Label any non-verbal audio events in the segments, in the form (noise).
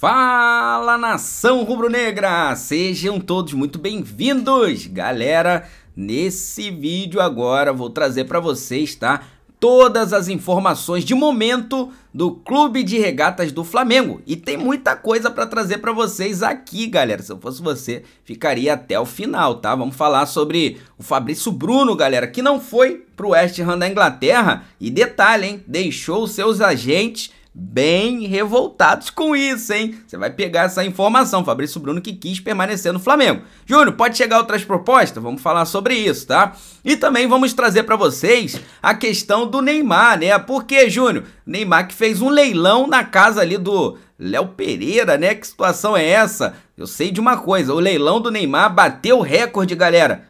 Fala nação rubro-negra! Sejam todos muito bem-vindos! Galera, nesse vídeo agora vou trazer para vocês, tá? Todas as informações de momento do Clube de Regatas do Flamengo. E tem muita coisa para trazer para vocês aqui, galera. Se eu fosse você, ficaria até o final, tá? Vamos falar sobre o Fabrício Bruno, galera, que não foi pro West Ham da Inglaterra. E detalhe, hein? Deixou seus agentes bem revoltados com isso, hein? Você vai pegar essa informação, Fabrício Bruno que quis permanecer no Flamengo. Júnior, pode chegar outras propostas? Vamos falar sobre isso, tá? E também vamos trazer para vocês a questão do Neymar, né? Por que, Júnior? Neymar que fez um leilão na casa ali do Léo Pereira, né? Que situação é essa? Eu sei de uma coisa, o leilão do Neymar bateu o recorde, galera.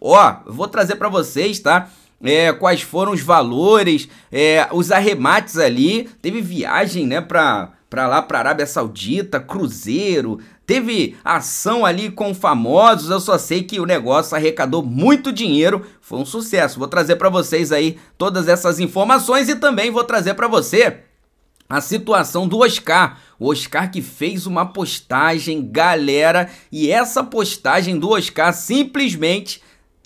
Ó, vou trazer para vocês, tá? é, quais foram os valores, é, os arremates ali. Teve viagem, né, para para lá para Arábia Saudita, cruzeiro, teve ação ali com famosos. Eu só sei que o negócio arrecadou muito dinheiro, foi um sucesso. Vou trazer para vocês aí todas essas informações e também vou trazer para você a situação do Oscar. O Oscar que fez uma postagem, galera, e essa postagem do Oscar simplesmente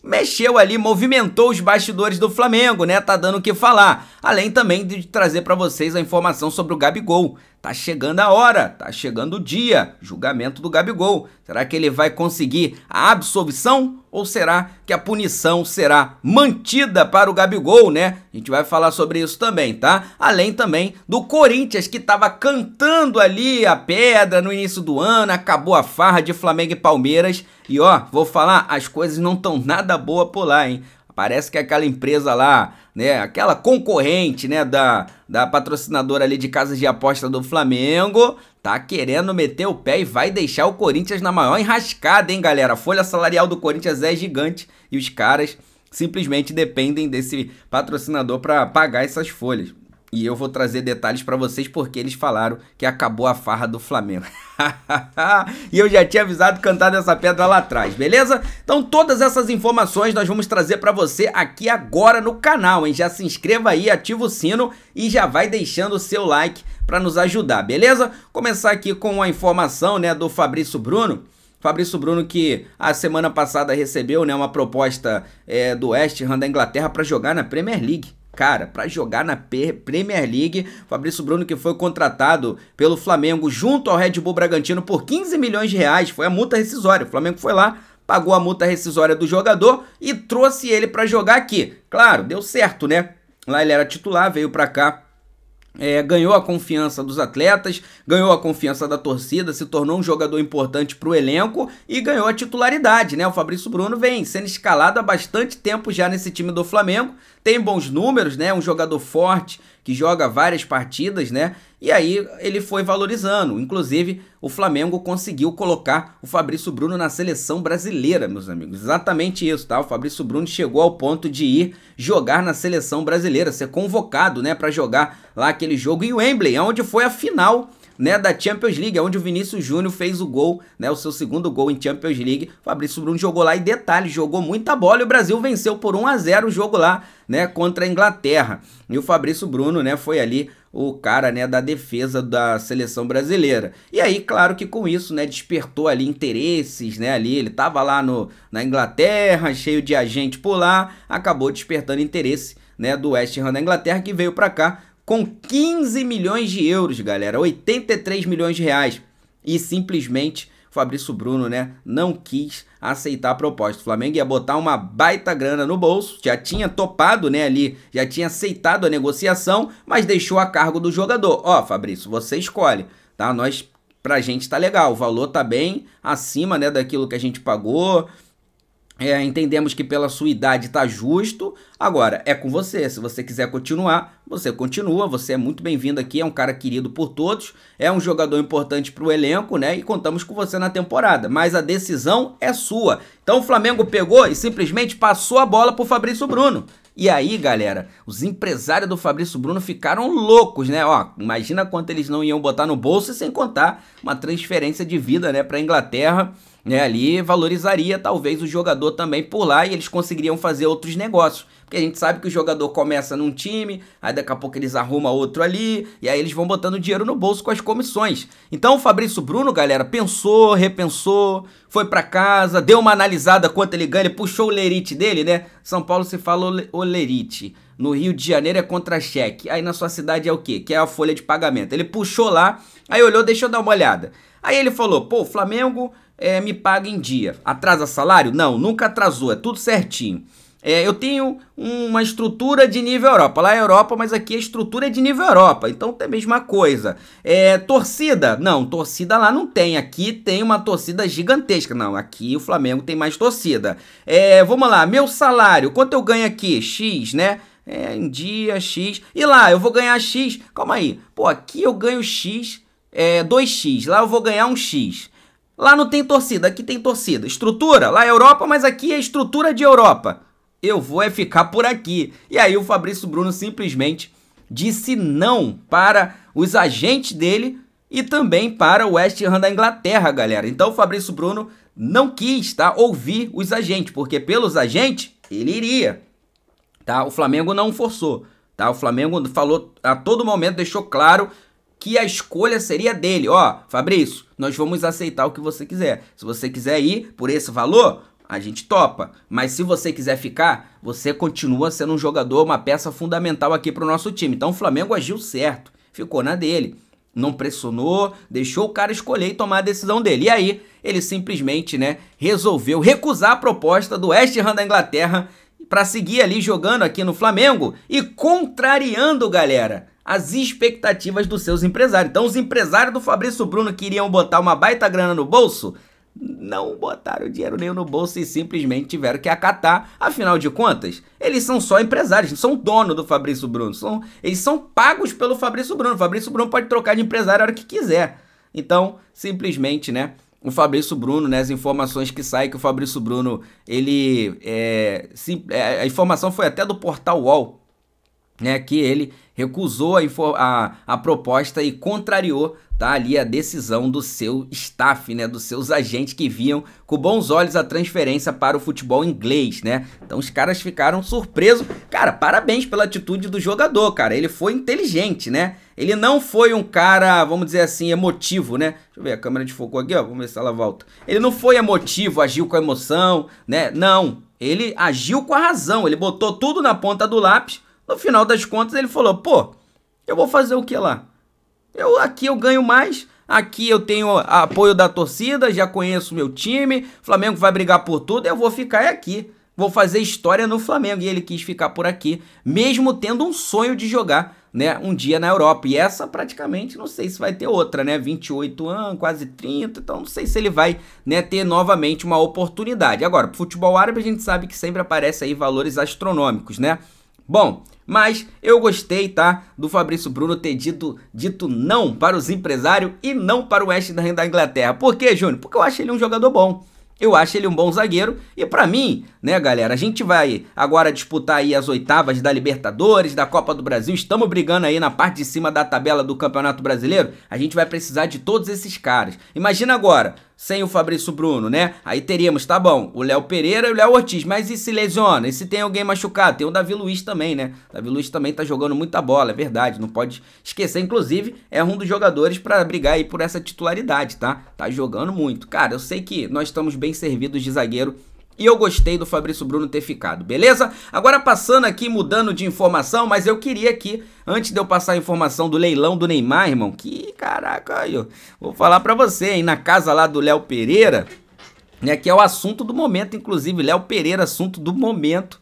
mexeu ali, movimentou os bastidores do Flamengo, né? Tá dando o que falar. Além também de trazer para vocês a informação sobre o Gabigol, Tá chegando a hora, tá chegando o dia, julgamento do Gabigol. Será que ele vai conseguir a absolvição ou será que a punição será mantida para o Gabigol, né? A gente vai falar sobre isso também, tá? Além também do Corinthians que estava cantando ali a pedra no início do ano, acabou a farra de Flamengo e Palmeiras. E ó, vou falar, as coisas não estão nada boa por lá, hein? Parece que aquela empresa lá, né, aquela concorrente, né, da, da patrocinadora ali de casas de aposta do Flamengo, tá querendo meter o pé e vai deixar o Corinthians na maior enrascada, hein, galera? A folha salarial do Corinthians é gigante e os caras simplesmente dependem desse patrocinador para pagar essas folhas. E eu vou trazer detalhes para vocês porque eles falaram que acabou a farra do Flamengo. (laughs) e eu já tinha avisado cantar dessa pedra lá atrás, beleza? Então todas essas informações nós vamos trazer para você aqui agora no canal, hein? Já se inscreva aí, ativa o sino e já vai deixando o seu like para nos ajudar, beleza? Começar aqui com a informação, né, do Fabrício Bruno. Fabrício Bruno que a semana passada recebeu, né, uma proposta é, do West Ham da Inglaterra para jogar na Premier League cara, para jogar na Premier League. Fabrício Bruno que foi contratado pelo Flamengo junto ao Red Bull Bragantino por 15 milhões de reais, foi a multa rescisória. O Flamengo foi lá, pagou a multa rescisória do jogador e trouxe ele para jogar aqui. Claro, deu certo, né? Lá ele era titular, veio para cá é, ganhou a confiança dos atletas, ganhou a confiança da torcida, se tornou um jogador importante para o elenco e ganhou a titularidade, né? O Fabrício Bruno vem sendo escalado há bastante tempo já nesse time do Flamengo, tem bons números, né? Um jogador forte que joga várias partidas, né? E aí ele foi valorizando. Inclusive, o Flamengo conseguiu colocar o Fabrício Bruno na seleção brasileira, meus amigos. Exatamente isso, tá? O Fabrício Bruno chegou ao ponto de ir jogar na seleção brasileira, ser convocado, né, para jogar lá aquele jogo em Wembley, onde foi a final né, da Champions League, onde o Vinícius Júnior fez o gol, né, o seu segundo gol em Champions League. Fabrício Bruno jogou lá e detalhe, jogou muita bola e o Brasil venceu por 1 a 0 o jogo lá, né, contra a Inglaterra. E o Fabrício Bruno, né, foi ali o cara né, da defesa da seleção brasileira. E aí, claro que com isso, né, despertou ali interesses, né, ali ele estava lá no, na Inglaterra, cheio de agente por lá, acabou despertando interesse, né, do West Ham da Inglaterra que veio para cá com 15 milhões de euros, galera, 83 milhões de reais e simplesmente Fabrício Bruno, né, não quis aceitar a proposta. O Flamengo ia botar uma baita grana no bolso, já tinha topado, né, ali, já tinha aceitado a negociação, mas deixou a cargo do jogador. Ó, oh, Fabrício, você escolhe, tá? Nós pra gente tá legal, o valor tá bem acima, né, daquilo que a gente pagou. É, entendemos que pela sua idade tá justo. Agora é com você, se você quiser continuar, você continua, você é muito bem-vindo aqui, é um cara querido por todos, é um jogador importante para o elenco, né? E contamos com você na temporada, mas a decisão é sua. Então o Flamengo pegou e simplesmente passou a bola para o Fabrício Bruno. E aí, galera, os empresários do Fabrício Bruno ficaram loucos, né? Ó, imagina quanto eles não iam botar no bolso, sem contar uma transferência de vida, né, para Inglaterra, né? Ali valorizaria talvez o jogador também por lá e eles conseguiriam fazer outros negócios. Porque a gente sabe que o jogador começa num time, aí daqui a pouco eles arrumam outro ali, e aí eles vão botando dinheiro no bolso com as comissões. Então o Fabrício Bruno, galera, pensou, repensou, foi para casa, deu uma analisada quanto ele ganha, ele puxou o lerite dele, né? São Paulo se fala o lerite. No Rio de Janeiro é contra-cheque. Aí na sua cidade é o quê? Que é a folha de pagamento. Ele puxou lá, aí olhou, deixa eu dar uma olhada. Aí ele falou: pô, Flamengo é, me paga em dia. Atrasa salário? Não, nunca atrasou, é tudo certinho. É, eu tenho uma estrutura de nível Europa. Lá é Europa, mas aqui a é estrutura é de nível Europa. Então é a mesma coisa. É, torcida? Não, torcida lá não tem. Aqui tem uma torcida gigantesca. Não, aqui o Flamengo tem mais torcida. É, vamos lá, meu salário. Quanto eu ganho aqui? X, né? É, em dia, X. E lá, eu vou ganhar X. Calma aí. Pô, aqui eu ganho X, é, 2X. Lá eu vou ganhar um X. Lá não tem torcida, aqui tem torcida. Estrutura, lá é Europa, mas aqui é estrutura de Europa eu vou é ficar por aqui. E aí o Fabrício Bruno simplesmente disse não para os agentes dele e também para o West Ham da Inglaterra, galera. Então o Fabrício Bruno não quis, tá, ouvir os agentes, porque pelos agentes ele iria, tá? O Flamengo não forçou, tá? O Flamengo falou a todo momento, deixou claro que a escolha seria dele. Ó, Fabrício, nós vamos aceitar o que você quiser. Se você quiser ir por esse valor, a gente topa. Mas se você quiser ficar, você continua sendo um jogador, uma peça fundamental aqui para o nosso time. Então o Flamengo agiu certo, ficou na dele. Não pressionou, deixou o cara escolher e tomar a decisão dele. E aí, ele simplesmente, né, resolveu recusar a proposta do West Ham da Inglaterra para seguir ali jogando aqui no Flamengo e contrariando, galera, as expectativas dos seus empresários. Então, os empresários do Fabrício Bruno queriam botar uma baita grana no bolso, não botaram dinheiro nenhum no bolso e simplesmente tiveram que acatar. Afinal de contas, eles são só empresários, são dono do Fabrício Bruno. São, eles são pagos pelo Fabrício Bruno. O Fabrício Bruno pode trocar de empresário a hora que quiser. Então, simplesmente, né? O Fabrício Bruno, né? As informações que saem que o Fabrício Bruno, ele. É, sim, é, a informação foi até do portal UOL, né, que ele recusou a, a, a, proposta e contrariou tá, ali a decisão do seu staff, né, dos seus agentes que viam com bons olhos a transferência para o futebol inglês, né? Então os caras ficaram surpresos. Cara, parabéns pela atitude do jogador, cara. Ele foi inteligente, né? Ele não foi um cara, vamos dizer assim, emotivo, né? Deixa eu ver, a câmera de foco aqui, ó, vamos ver se ela volta. Ele não foi emotivo, agiu com emoção, né? Não, ele agiu com a razão, ele botou tudo na ponta do lápis no final das contas, ele falou: pô, eu vou fazer o que lá? Eu aqui eu ganho mais, aqui eu tenho apoio da torcida, já conheço meu time, Flamengo vai brigar por tudo, eu vou ficar aqui. Vou fazer história no Flamengo e ele quis ficar por aqui, mesmo tendo um sonho de jogar, né, um dia na Europa. E essa praticamente não sei se vai ter outra, né? 28 anos, quase 30, então não sei se ele vai, né, ter novamente uma oportunidade. Agora, futebol árabe a gente sabe que sempre aparece aí valores astronômicos, né? Bom, mas eu gostei, tá? Do Fabrício Bruno ter dito, dito não para os empresários e não para o West Ham da Inglaterra. Por quê, Júnior? Porque eu acho ele um jogador bom. Eu acho ele um bom zagueiro e para mim, né, galera, a gente vai agora disputar aí as oitavas da Libertadores, da Copa do Brasil, estamos brigando aí na parte de cima da tabela do Campeonato Brasileiro, a gente vai precisar de todos esses caras. Imagina agora, sem o Fabrício Bruno, né? Aí teríamos, tá bom, o Léo Pereira e o Léo Ortiz. Mas e se lesiona? E se tem alguém machucado? Tem o Davi Luiz também, né? O Davi Luiz também tá jogando muita bola, é verdade. Não pode esquecer. Inclusive, é um dos jogadores para brigar aí por essa titularidade, tá? Tá jogando muito. Cara, eu sei que nós estamos bem servidos de zagueiro e eu gostei do Fabrício Bruno ter ficado, beleza? Agora passando aqui, mudando de informação, mas eu queria aqui, antes de eu passar a informação do leilão do Neymar, irmão, que caraca, eu vou falar pra você, hein, na casa lá do Léo Pereira, né, que é o assunto do momento, inclusive, Léo Pereira, assunto do momento,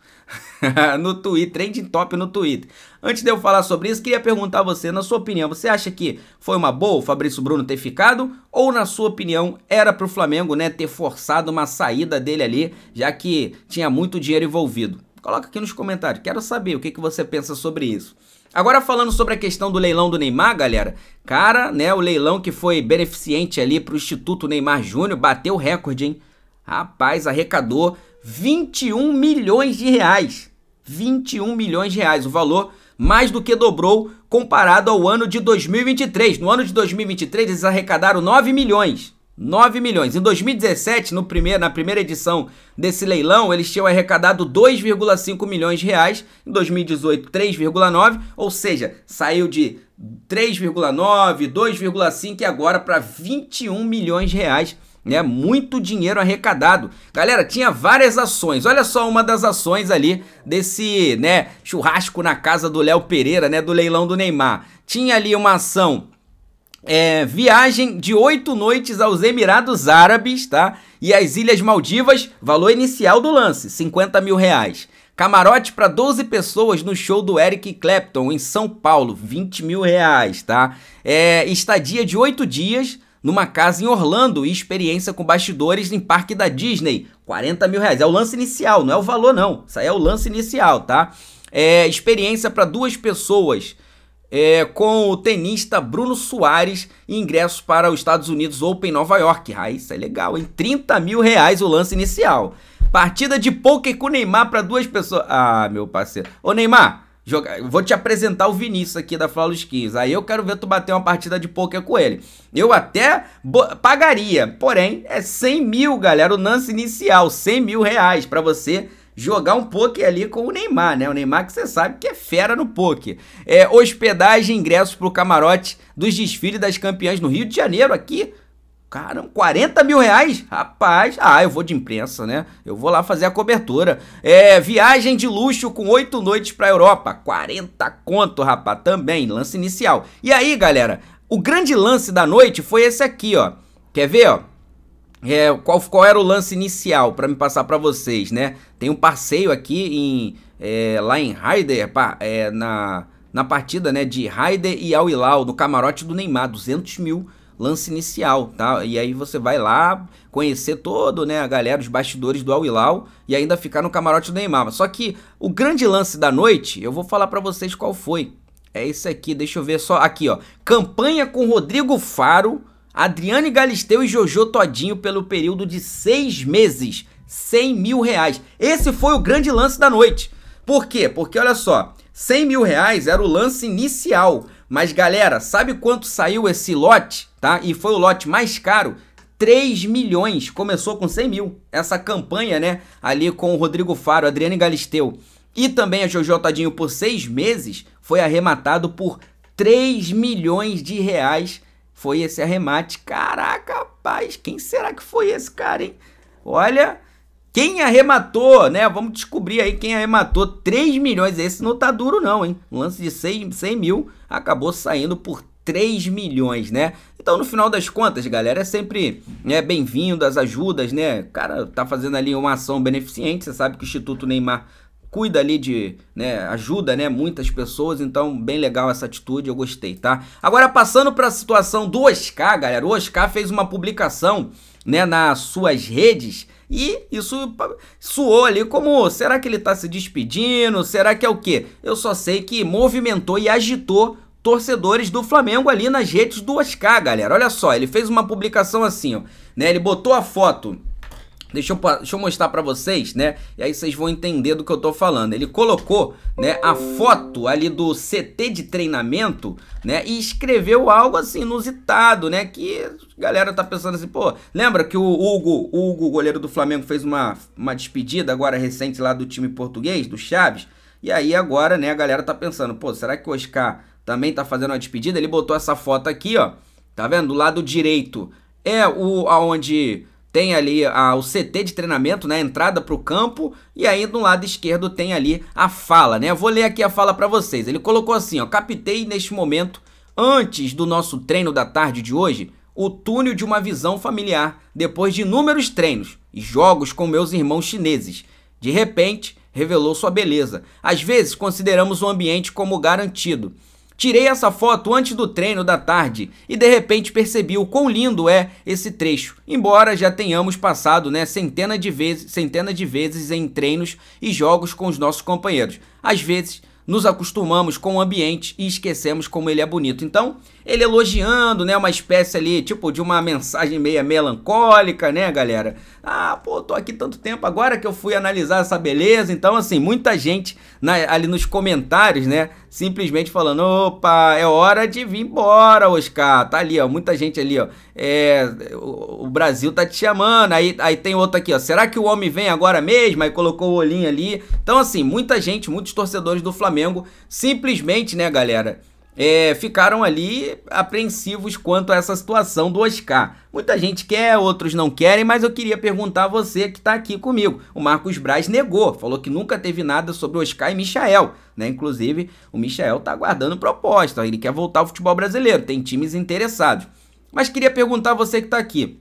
(laughs) no Twitter, trending top no Twitter. Antes de eu falar sobre isso, queria perguntar a você, na sua opinião, você acha que foi uma boa o Fabrício Bruno ter ficado? Ou, na sua opinião, era pro Flamengo, né, ter forçado uma saída dele ali, já que tinha muito dinheiro envolvido? Coloca aqui nos comentários, quero saber o que, que você pensa sobre isso. Agora falando sobre a questão do leilão do Neymar, galera, cara, né, o leilão que foi beneficente ali pro Instituto Neymar Júnior, bateu recorde, hein? Rapaz, arrecadou 21 milhões de reais. 21 milhões de reais. O valor mais do que dobrou comparado ao ano de 2023. No ano de 2023, eles arrecadaram 9 milhões. 9 milhões. Em 2017, no primeiro, na primeira edição desse leilão, eles tinham arrecadado 2,5 milhões de reais. Em 2018, 3,9, ou seja, saiu de 3,9, 2,5 e agora para 21 milhões de reais né? Muito dinheiro arrecadado. Galera, tinha várias ações. Olha só uma das ações ali desse, né, churrasco na casa do Léo Pereira, né, do leilão do Neymar. Tinha ali uma ação é, viagem de oito noites aos Emirados Árabes, tá? E às Ilhas Maldivas, valor inicial do lance, 50 mil reais. Camarote para 12 pessoas no show do Eric Clapton em São Paulo, 20 mil reais, tá? É, estadia de oito dias numa casa em Orlando e experiência com bastidores em parque da Disney. 40 mil reais. É o lance inicial, não é o valor, não. Isso aí é o lance inicial, tá? É, experiência para duas pessoas. É, com o tenista Bruno Soares e ingressos para os Estados Unidos Open Nova York. Ah, isso é legal, hein? 30 mil reais o lance inicial. Partida de poker com Neymar para duas pessoas. Ah, meu parceiro. Ô, Neymar, Vou te apresentar o Vinícius aqui da Flávio 15. Aí eu quero ver tu bater uma partida de poker com ele. Eu até pagaria, porém é 100 mil, galera, o lance inicial, 100 mil reais para você jogar um poker ali com o Neymar, né? O Neymar que você sabe que é fera no poker. É, hospedagem, ingressos pro camarote dos desfiles das campeãs no Rio de Janeiro aqui Caramba, 40 mil reais? Rapaz, ah, eu vou de imprensa, né? Eu vou lá fazer a cobertura. É, viagem de luxo com oito noites pra Europa. 40 conto, rapaz, também, lance inicial. E aí, galera, o grande lance da noite foi esse aqui, ó. Quer ver, ó? É, qual, qual era o lance inicial para me passar para vocês, né? Tem um passeio aqui em, é, lá em Raider, é, na, na partida né, de Heider e Al Hilal, no camarote do Neymar, 200 mil reais lance inicial, tá? E aí você vai lá conhecer todo, né, a galera, os bastidores do Al-Hilal e ainda ficar no camarote do Neymar. Só que o grande lance da noite, eu vou falar para vocês qual foi. É esse aqui, deixa eu ver só aqui, ó. Campanha com Rodrigo Faro, Adriane Galisteu e Jojo Todinho pelo período de seis meses, 100 mil reais. Esse foi o grande lance da noite. Por quê? Porque olha só, 100 mil reais era o lance inicial. Mas galera, sabe quanto saiu esse lote? tá? E foi o lote mais caro 3 milhões, começou com 100 mil. Essa campanha, né, ali com o Rodrigo Faro, Adriane Galisteu e também a Jojo Tadinho por seis meses, foi arrematado por 3 milhões de reais. Foi esse arremate. Caraca, rapaz, quem será que foi esse cara, hein? Olha, quem arrematou, né? Vamos descobrir aí quem arrematou 3 milhões. Esse não tá duro não, hein? Um lance de 100 mil acabou saindo por 3 milhões, né? Então, no final das contas, galera, é sempre né, bem-vindo as ajudas, né? O cara tá fazendo ali uma ação beneficente, você sabe que o Instituto Neymar cuida ali de, né, ajuda, né, muitas pessoas, então bem legal essa atitude, eu gostei, tá? Agora passando para a situação do Oscar, galera, o Oscar fez uma publicação, né, nas suas redes e isso suou ali como, será que ele tá se despedindo? Será que é o quê? Eu só sei que movimentou e agitou torcedores do Flamengo ali nas redes do Oscar, galera. Olha só, ele fez uma publicação assim, ó, né? Ele botou a foto Deixa eu, deixa eu, mostrar para vocês, né? E aí vocês vão entender do que eu tô falando. Ele colocou, né, a foto ali do CT de treinamento, né? E escreveu algo assim inusitado, né? Que a galera tá pensando assim, pô, lembra que o Hugo, o Hugo, goleiro do Flamengo, fez uma, uma despedida agora recente lá do time português, do Chaves? E aí agora, né, a galera tá pensando, pô, será que o Oscar também está fazendo uma despedida, ele botou essa foto aqui, ó. Tá vendo? Do lado direito é o aonde tem ali a, o CT de treinamento, né, a entrada para o campo, e aí no lado esquerdo tem ali a fala, né? Eu vou ler aqui a fala para vocês. Ele colocou assim, ó: "Captei neste momento, antes do nosso treino da tarde de hoje, o túnel de uma visão familiar depois de inúmeros treinos e jogos com meus irmãos chineses. De repente, revelou sua beleza. Às vezes consideramos o ambiente como garantido, Tirei essa foto antes do treino da tarde e de repente percebi o quão lindo é esse trecho, embora já tenhamos passado né, centenas, de centenas de vezes em treinos e jogos com os nossos companheiros. Às vezes nos acostumamos com o ambiente e esquecemos como ele é bonito. Então, ele elogiando, né, uma espécie ali, tipo de uma mensagem meia melancólica, né, galera? Ah, pô, tô aqui tanto tempo agora que eu fui analisar essa beleza. Então, assim, muita gente na, né, ali nos comentários, né, simplesmente falando: opa, é hora de vir embora, Oscar. Tá ali, ó, muita gente ali, ó. É, o, o Brasil tá te chamando. Aí, aí tem outro aqui, ó. Será que o homem vem agora mesmo? Aí colocou o olhinho ali. Então, assim, muita gente, muitos torcedores do Flamengo Flamengo simplesmente, né, galera? É, ficaram ali apreensivos quanto a essa situação do Oscar. Muita gente quer, outros não querem, mas eu queria perguntar a você que está aqui comigo. O Marcos Braz negou, falou que nunca teve nada sobre Oscar e Michael. Né? Inclusive, o Michael está aguardando proposta, ele quer voltar ao futebol brasileiro, tem times interessados. Mas queria perguntar a você que está aqui,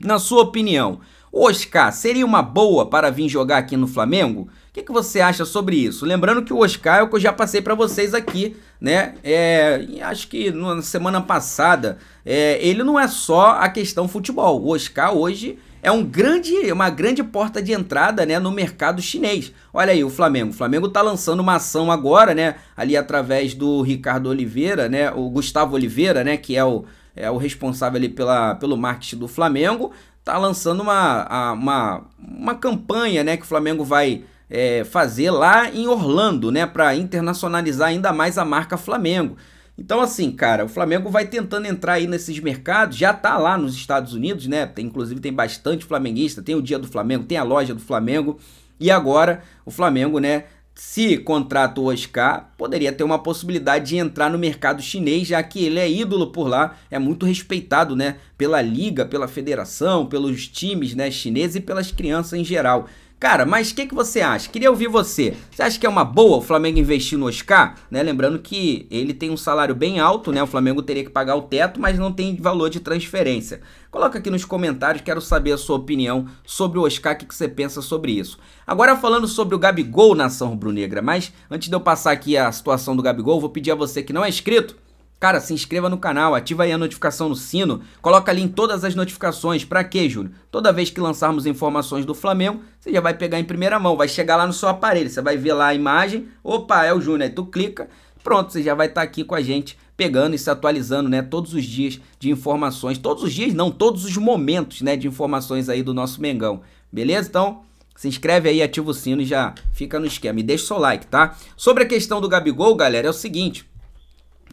na sua opinião, o Oscar seria uma boa para vir jogar aqui no Flamengo? que, que você acha sobre isso? Lembrando que o Oscar é o que eu já passei para vocês aqui, né? É, acho que na semana passada, é, ele não é só a questão futebol. O Oscar hoje é um grande, uma grande porta de entrada né, no mercado chinês. Olha aí o Flamengo. O Flamengo está lançando uma ação agora, né? Ali através do Ricardo Oliveira, né? O Gustavo Oliveira, né? Que é o, é o responsável ali pela, pelo marketing do Flamengo. Está lançando uma, uma, uma campanha né, que o Flamengo vai é, fazer lá em Orlando, né? Para internacionalizar ainda mais a marca Flamengo. Então, assim, cara, o Flamengo vai tentando entrar aí nesses mercados, já tá lá nos Estados Unidos, né? Tem, inclusive tem bastante flamenguista, tem o Dia do Flamengo, tem a loja do Flamengo. E agora o Flamengo, né? Se contrata o Oscar, poderia ter uma possibilidade de entrar no mercado chinês, já que ele é ídolo por lá, é muito respeitado, né? Pela liga, pela federação, pelos times, né? Chineses e pelas crianças em geral. Cara, mas o que, que você acha? Queria ouvir você. Você acha que é uma boa o Flamengo investir no Oscar? Né? Lembrando que ele tem um salário bem alto, né? O Flamengo teria que pagar o teto, mas não tem valor de transferência. Coloca aqui nos comentários, quero saber a sua opinião sobre o Oscar, o que, que você pensa sobre isso. Agora falando sobre o Gabigol, ação rubro-negra, mas antes de eu passar aqui a situação do Gabigol, vou pedir a você que não é inscrito, Cara, se inscreva no canal, ativa aí a notificação no sino, coloca ali em todas as notificações. Pra quê, Júnior? Toda vez que lançarmos informações do Flamengo, você já vai pegar em primeira mão, vai chegar lá no seu aparelho, você vai ver lá a imagem, opa, é o Júnior, aí tu clica, pronto, você já vai estar tá aqui com a gente, pegando e se atualizando, né, todos os dias de informações, todos os dias não, todos os momentos, né, de informações aí do nosso Mengão. Beleza? Então, se inscreve aí, ativa o sino e já fica no esquema. E deixa o seu like, tá? Sobre a questão do Gabigol, galera, é o seguinte,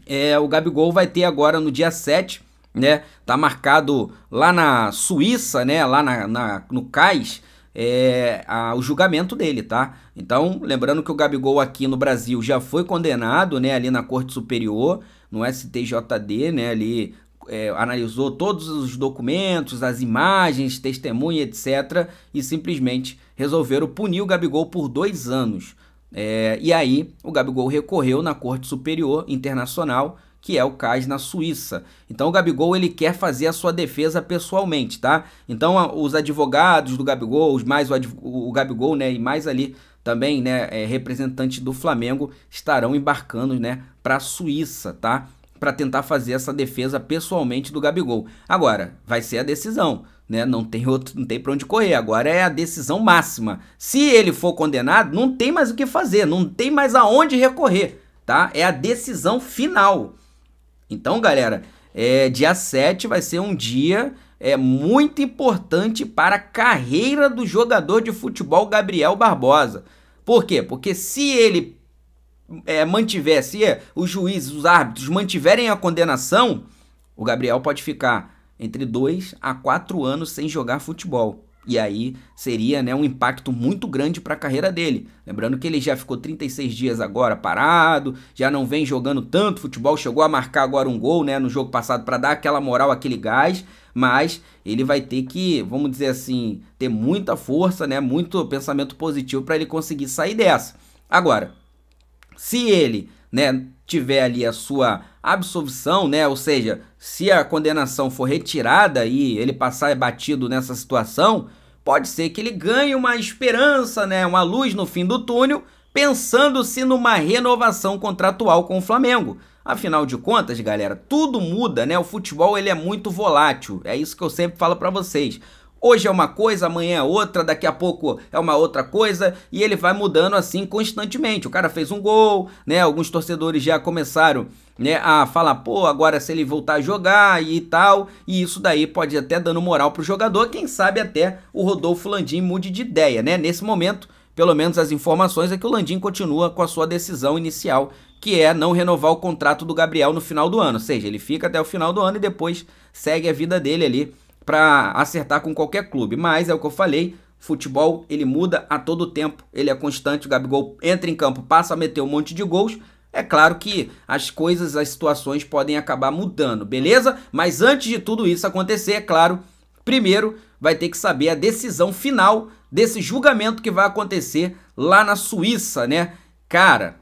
é, o Gabigol vai ter agora no dia 7, né? Tá marcado lá na Suíça, né? Lá na, na no CAIS, é, a, o julgamento dele, tá? Então, lembrando que o Gabigol aqui no Brasil já foi condenado, né? Ali na Corte Superior, no STJD, né? Ali é, analisou todos os documentos, as imagens, testemunha, etc. E simplesmente resolveram punir o Gabigol por dois anos. É, e aí o Gabigol recorreu na Corte Superior Internacional, que é o CAS na Suíça. Então o Gabigol ele quer fazer a sua defesa pessoalmente, tá? Então a, os advogados do Gabigol, mais o, o, Gabigol, né, e mais ali também, né, é, representante do Flamengo estarão embarcando, né, para a Suíça, tá? para tentar fazer essa defesa pessoalmente do Gabigol. Agora, vai ser a decisão, né? Não tem outro, não tem para onde correr. Agora é a decisão máxima. Se ele for condenado, não tem mais o que fazer, não tem mais aonde recorrer, tá? É a decisão final. Então, galera, é, dia 7 vai ser um dia é muito importante para a carreira do jogador de futebol Gabriel Barbosa. Por quê? Porque se ele é, mantiver, se é, os juízes, os árbitros mantiverem a condenação, o Gabriel pode ficar entre dois a quatro anos sem jogar futebol. E aí seria né, um impacto muito grande para a carreira dele. Lembrando que ele já ficou 36 dias agora parado, já não vem jogando tanto futebol, chegou a marcar agora um gol né, no jogo passado para dar aquela moral, aquele gás, mas ele vai ter que, vamos dizer assim, ter muita força, né, muito pensamento positivo para ele conseguir sair dessa. Agora, se ele, né, tiver ali a sua absolvição, né, ou seja, se a condenação for retirada e ele passar batido nessa situação, pode ser que ele ganhe uma esperança, né, uma luz no fim do túnel, pensando-se numa renovação contratual com o Flamengo. Afinal de contas, galera, tudo muda, né? O futebol ele é muito volátil. É isso que eu sempre falo para vocês. Hoje é uma coisa, amanhã é outra, daqui a pouco é uma outra coisa e ele vai mudando assim constantemente. O cara fez um gol, né? Alguns torcedores já começaram né, a falar, pô, agora se ele voltar a jogar e tal, e isso daí pode até dando moral pro jogador, quem sabe até o Rodolfo Landim mude de ideia, né? Nesse momento, pelo menos as informações é que o Landim continua com a sua decisão inicial, que é não renovar o contrato do Gabriel no final do ano, ou seja, ele fica até o final do ano e depois segue a vida dele ali para acertar com qualquer clube. Mas é o que eu falei, futebol ele muda a todo tempo, ele é constante, o Gabigol entra em campo, passa a meter um monte de gols. É claro que as coisas, as situações podem acabar mudando, beleza? Mas antes de tudo isso acontecer, é claro, primeiro vai ter que saber a decisão final desse julgamento que vai acontecer lá na Suíça, né? Cara,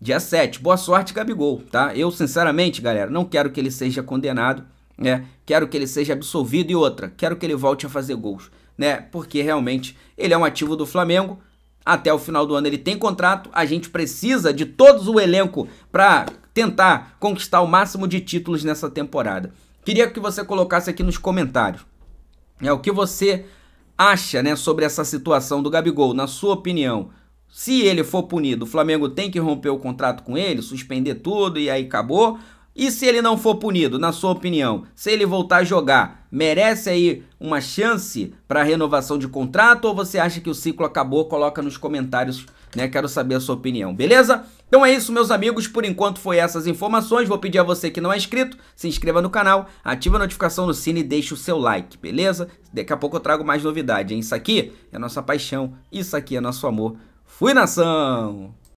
dia 7. Boa sorte, Gabigol, tá? Eu, sinceramente, galera, não quero que ele seja condenado né? Quero que ele seja absolvido e outra, quero que ele volte a fazer gols, né? Porque realmente ele é um ativo do Flamengo. Até o final do ano ele tem contrato, a gente precisa de todo o elenco para tentar conquistar o máximo de títulos nessa temporada. Queria que você colocasse aqui nos comentários né, o que você acha né, sobre essa situação do Gabigol, na sua opinião. Se ele for punido, o Flamengo tem que romper o contrato com ele, suspender tudo e aí acabou? E se ele não for punido, na sua opinião, se ele voltar a jogar, merece aí uma chance para renovação de contrato ou você acha que o ciclo acabou? Coloca nos comentários, né? Quero saber a sua opinião, beleza? Então é isso, meus amigos. Por enquanto foi essas informações. Vou pedir a você que não é inscrito, se inscreva no canal, ativa a notificação no sino e deixa o seu like, beleza? Daqui a pouco eu trago mais novidade, hein? Isso aqui é nossa paixão, isso aqui é nosso amor. Fui nação!